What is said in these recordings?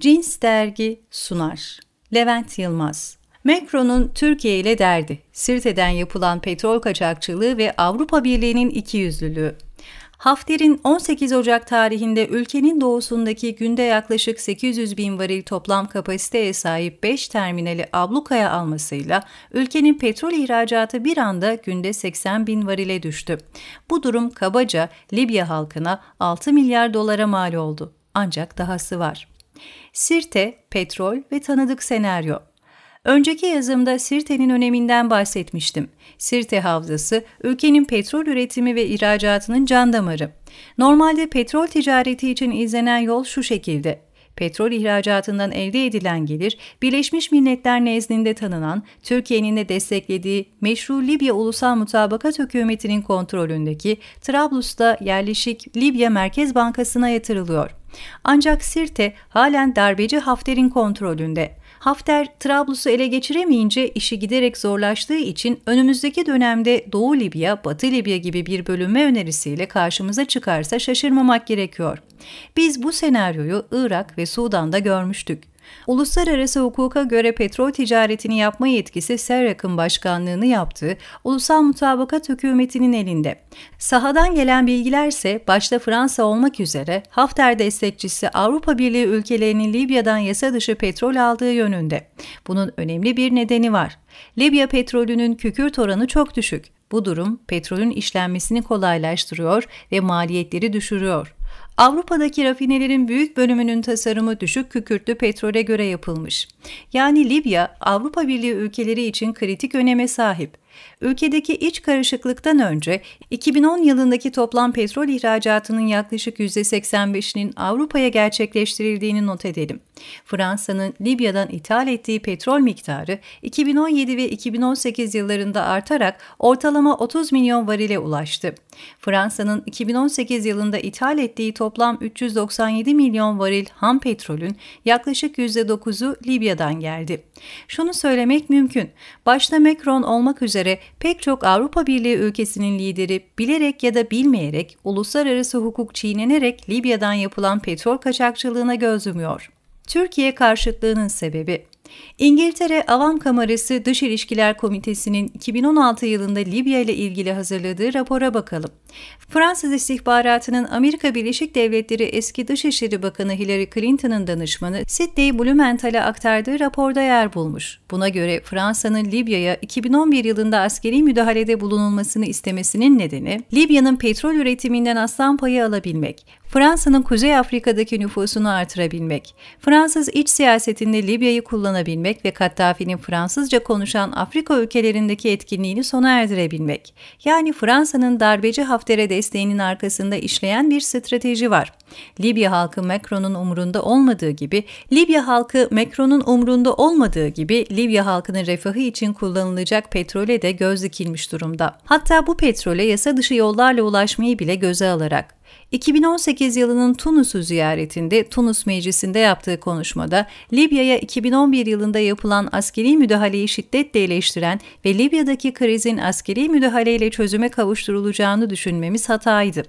Cins Dergi sunar. Levent Yılmaz Macron'un Türkiye ile derdi, Sirte'den yapılan petrol kaçakçılığı ve Avrupa Birliği'nin ikiyüzlülüğü. Hafter'in 18 Ocak tarihinde ülkenin doğusundaki günde yaklaşık 800 bin varil toplam kapasiteye sahip 5 terminali ablukaya almasıyla ülkenin petrol ihracatı bir anda günde 80 bin varile düştü. Bu durum kabaca Libya halkına 6 milyar dolara mal oldu. Ancak dahası var. Sirte, petrol ve tanıdık senaryo. Önceki yazımda Sirte'nin öneminden bahsetmiştim. Sirte Havzası, ülkenin petrol üretimi ve ihracatının can damarı. Normalde petrol ticareti için izlenen yol şu şekilde. Petrol ihracatından elde edilen gelir, Birleşmiş Milletler nezdinde tanınan, Türkiye'nin de desteklediği meşru Libya Ulusal Mutabakat Hükümeti'nin kontrolündeki Trablus'ta yerleşik Libya Merkez Bankası'na yatırılıyor. Ancak Sirte halen darbeci Hafter'in kontrolünde. Hafter Trablus'u ele geçiremeyince işi giderek zorlaştığı için önümüzdeki dönemde Doğu Libya, Batı Libya gibi bir bölünme önerisiyle karşımıza çıkarsa şaşırmamak gerekiyor. Biz bu senaryoyu Irak ve Sudan'da görmüştük. Uluslararası hukuka göre petrol ticaretini yapma yetkisi SERAK'ın başkanlığını yaptığı Ulusal Mutabakat Hükümeti'nin elinde. Sahadan gelen bilgiler ise başta Fransa olmak üzere Hafter destekçisi Avrupa Birliği ülkelerinin Libya'dan yasa dışı petrol aldığı yönünde. Bunun önemli bir nedeni var. Libya petrolünün kükürt oranı çok düşük. Bu durum petrolün işlenmesini kolaylaştırıyor ve maliyetleri düşürüyor. Avrupa'daki rafinelerin büyük bölümünün tasarımı düşük kükürtlü petrole göre yapılmış. Yani Libya, Avrupa Birliği ülkeleri için kritik öneme sahip. Ülkedeki iç karışıklıktan önce 2010 yılındaki toplam petrol ihracatının yaklaşık %85'inin Avrupa'ya gerçekleştirildiğini not edelim. Fransa'nın Libya'dan ithal ettiği petrol miktarı 2017 ve 2018 yıllarında artarak ortalama 30 milyon varile ulaştı. Fransa'nın 2018 yılında ithal ettiği toplam 397 milyon varil ham petrolün yaklaşık %9'u Libya'dan geldi. Şunu söylemek mümkün. Başta Macron olmak üzere üzere pek çok Avrupa Birliği ülkesinin lideri bilerek ya da bilmeyerek uluslararası hukuk çiğnenerek Libya'dan yapılan petrol kaçakçılığına göz yumuyor. Türkiye karşıtlığının sebebi İngiltere Avam Kamerası Dış İlişkiler Komitesi'nin 2016 yılında Libya ile ilgili hazırladığı rapora bakalım. Fransız istihbaratının Amerika Birleşik Devletleri eski Dışişleri Bakanı Hillary Clinton'ın danışmanı Sidney Blumenthal'e aktardığı raporda yer bulmuş. Buna göre Fransa'nın Libya'ya 2011 yılında askeri müdahalede bulunulmasını istemesinin nedeni Libya'nın petrol üretiminden aslan payı alabilmek, Fransa'nın Kuzey Afrika'daki nüfusunu artırabilmek, Fransız iç siyasetinde Libya'yı kullanabilmek ve Kaddafi'nin Fransızca konuşan Afrika ülkelerindeki etkinliğini sona erdirebilmek. Yani Fransa'nın darbeci Hafter'e desteğinin arkasında işleyen bir strateji var. Libya halkı Macron'un umurunda olmadığı gibi, Libya halkı Macron'un umurunda olmadığı gibi Libya halkının refahı için kullanılacak petrole de göz dikilmiş durumda. Hatta bu petrole yasa dışı yollarla ulaşmayı bile göze alarak. 2018 yılının Tunus'u ziyaretinde Tunus Meclisi'nde yaptığı konuşmada Libya'ya 2011 yılında yapılan askeri müdahaleyi şiddetle eleştiren ve Libya'daki krizin askeri müdahaleyle çözüme kavuşturulacağını düşünmemiz hataydı.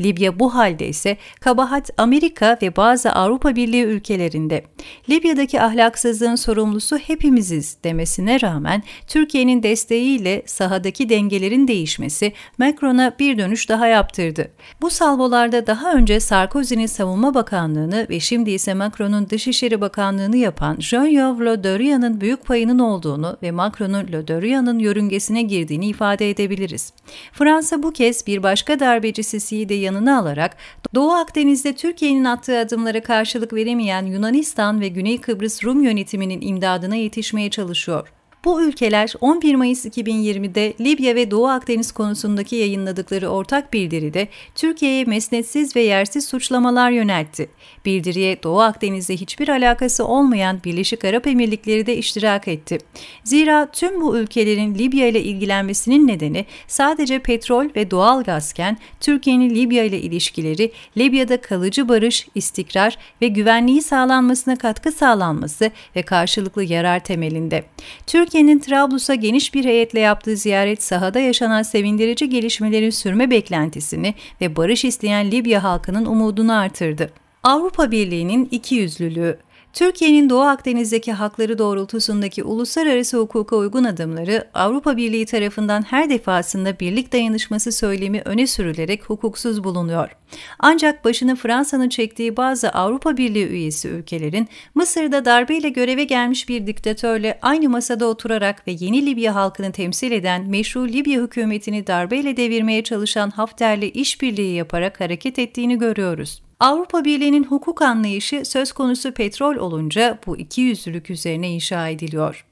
Libya bu halde ise kabahat Amerika ve bazı Avrupa Birliği ülkelerinde. Libya'daki ahlaksızlığın sorumlusu hepimiziz demesine rağmen Türkiye'nin desteğiyle sahadaki dengelerin değişmesi Macron'a bir dönüş daha yaptırdı. Bu salvo protokollarda daha önce Sarkozy'nin Savunma Bakanlığını ve şimdi ise Macron'un Dışişleri Bakanlığını yapan Jean-Yves Le Drian'ın büyük payının olduğunu ve Macron'un Le Drian'ın yörüngesine girdiğini ifade edebiliriz. Fransa bu kez bir başka darbeci Sisi'yi de yanına alarak Doğu Akdeniz'de Türkiye'nin attığı adımlara karşılık veremeyen Yunanistan ve Güney Kıbrıs Rum yönetiminin imdadına yetişmeye çalışıyor. Bu ülkeler 11 Mayıs 2020'de Libya ve Doğu Akdeniz konusundaki yayınladıkları ortak bildiride Türkiye'ye mesnetsiz ve yersiz suçlamalar yöneltti. Bildiriye Doğu Akdeniz'le hiçbir alakası olmayan Birleşik Arap Emirlikleri de iştirak etti. Zira tüm bu ülkelerin Libya ile ilgilenmesinin nedeni sadece petrol ve doğal gazken Türkiye'nin Libya ile ilişkileri, Libya'da kalıcı barış, istikrar ve güvenliği sağlanmasına katkı sağlanması ve karşılıklı yarar temelinde. Türkiye Türkiye'nin Trablus'a geniş bir heyetle yaptığı ziyaret sahada yaşanan sevindirici gelişmelerin sürme beklentisini ve barış isteyen Libya halkının umudunu artırdı. Avrupa Birliği'nin iki ikiyüzlülüğü Türkiye'nin Doğu Akdeniz'deki hakları doğrultusundaki uluslararası hukuka uygun adımları Avrupa Birliği tarafından her defasında birlik dayanışması söylemi öne sürülerek hukuksuz bulunuyor. Ancak başını Fransa'nın çektiği bazı Avrupa Birliği üyesi ülkelerin Mısır'da darbeyle göreve gelmiş bir diktatörle aynı masada oturarak ve yeni Libya halkını temsil eden meşru Libya hükümetini darbeyle devirmeye çalışan Hafter'le işbirliği yaparak hareket ettiğini görüyoruz. Avrupa Birliği'nin hukuk anlayışı söz konusu petrol olunca bu iki yüzlülük üzerine inşa ediliyor.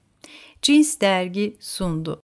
Cins dergi sundu.